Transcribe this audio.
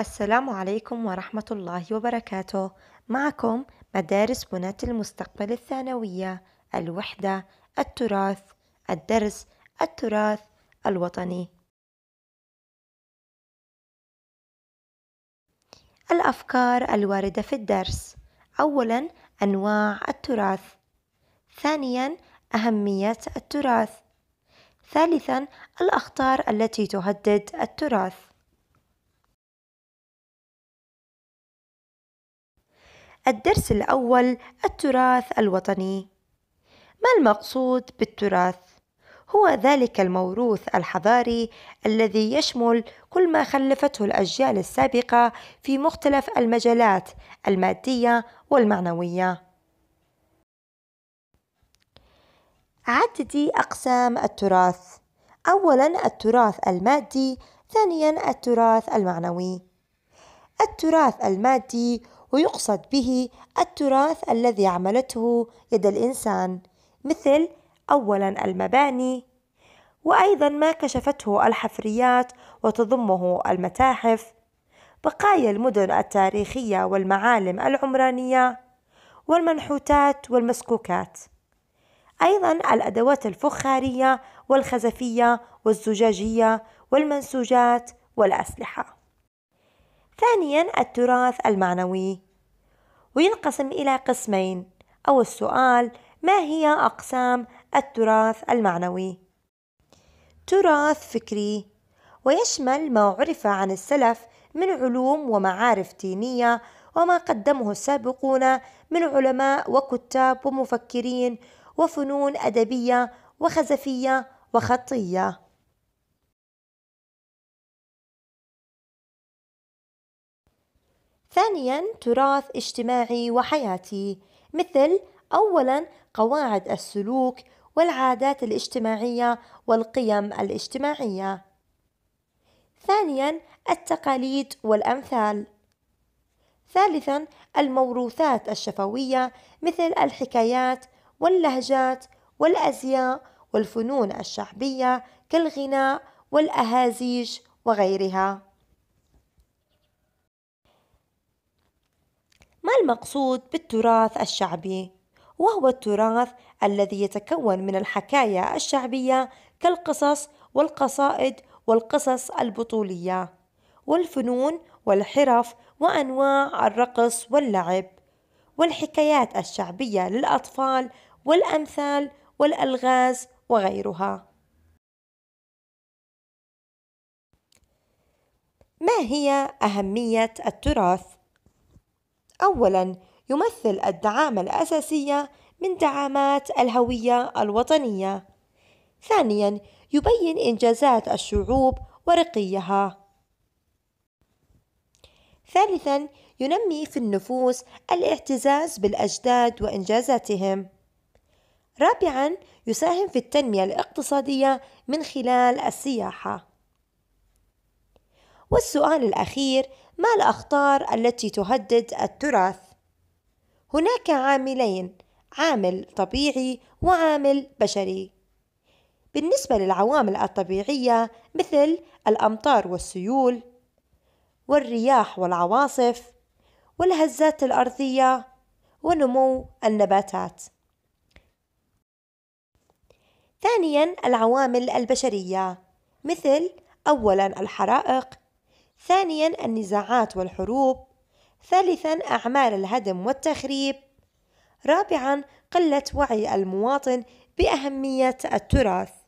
السلام عليكم ورحمة الله وبركاته معكم مدارس بناة المستقبل الثانوية الوحدة التراث الدرس التراث الوطني الأفكار الواردة في الدرس أولا أنواع التراث ثانيا أهمية التراث ثالثا الأخطار التي تهدد التراث الدرس الأول التراث الوطني ما المقصود بالتراث؟ هو ذلك الموروث الحضاري الذي يشمل كل ما خلفته الأجيال السابقة في مختلف المجالات المادية والمعنوية. عددي أقسام التراث أولا التراث المادي ثانيا التراث المعنوي التراث المادي ويقصد به التراث الذي عملته يد الإنسان مثل أولا المباني وأيضا ما كشفته الحفريات وتضمه المتاحف بقايا المدن التاريخية والمعالم العمرانية والمنحوتات والمسكوكات أيضا الأدوات الفخارية والخزفية والزجاجية والمنسوجات والأسلحة ثانيا التراث المعنوي وينقسم إلى قسمين أو السؤال ما هي أقسام التراث المعنوي؟ تراث فكري ويشمل ما عرف عن السلف من علوم ومعارف دينية وما قدمه السابقون من علماء وكتاب ومفكرين وفنون أدبية وخزفية وخطية ثانيا تراث اجتماعي وحياتي مثل اولا قواعد السلوك والعادات الاجتماعيه والقيم الاجتماعيه ثانيا التقاليد والامثال ثالثا الموروثات الشفويه مثل الحكايات واللهجات والازياء والفنون الشعبيه كالغناء والاهازيج وغيرها ما المقصود بالتراث الشعبي وهو التراث الذي يتكون من الحكايا الشعبيه كالقصص والقصائد والقصص البطوليه والفنون والحرف وانواع الرقص واللعب والحكايات الشعبيه للاطفال والامثال والالغاز وغيرها ما هي اهميه التراث أولاً يمثل الدعامة الأساسية من دعامات الهوية الوطنية. ثانياً يبين إنجازات الشعوب ورقيها. ثالثاً ينمي في النفوس الاعتزاز بالأجداد وإنجازاتهم. رابعاً يساهم في التنمية الاقتصادية من خلال السياحة. والسؤال الأخير ما الأخطار التي تهدد التراث؟ هناك عاملين عامل طبيعي وعامل بشري بالنسبة للعوامل الطبيعية مثل الأمطار والسيول والرياح والعواصف والهزات الأرضية ونمو النباتات ثانيا العوامل البشرية مثل أولا الحرائق ثانيا النزاعات والحروب ثالثا أعمال الهدم والتخريب رابعا قلة وعي المواطن بأهمية التراث